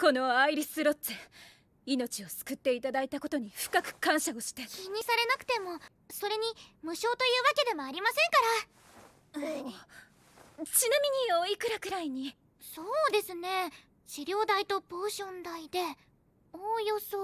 このアイリス・ロッツ命を救っていただいたことに深く感謝をして気にされなくてもそれに無償というわけでもありませんから、ちなみにおいくらくらいにそうですね治療代とポーション代でおおよそ